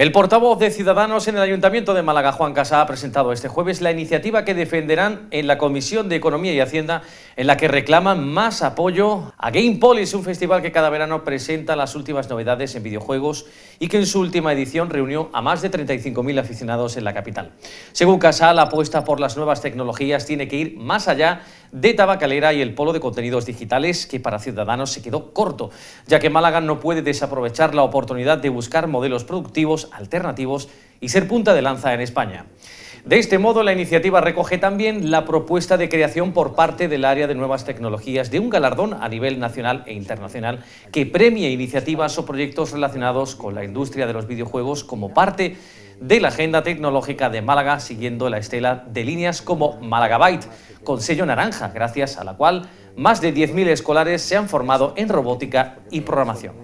El portavoz de Ciudadanos en el Ayuntamiento de Málaga, Juan Casa, ha presentado este jueves la iniciativa que defenderán en la Comisión de Economía y Hacienda, en la que reclaman más apoyo a Game Police, un festival que cada verano presenta las últimas novedades en videojuegos y que en su última edición reunió a más de 35.000 aficionados en la capital. Según Casa, la apuesta por las nuevas tecnologías tiene que ir más allá de Tabacalera y el polo de contenidos digitales que para Ciudadanos se quedó corto, ya que Málaga no puede desaprovechar la oportunidad de buscar modelos productivos alternativos y ser punta de lanza en España. De este modo, la iniciativa recoge también la propuesta de creación por parte del área de nuevas tecnologías de un galardón a nivel nacional e internacional que premie iniciativas o proyectos relacionados con la industria de los videojuegos como parte de la agenda tecnológica de Málaga, siguiendo la estela de líneas como Málaga Byte con sello naranja, gracias a la cual más de 10.000 escolares se han formado en robótica y programación.